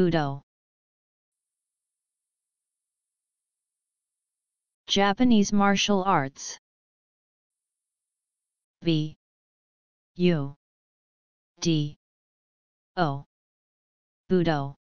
Budo Japanese martial arts V U D O Budo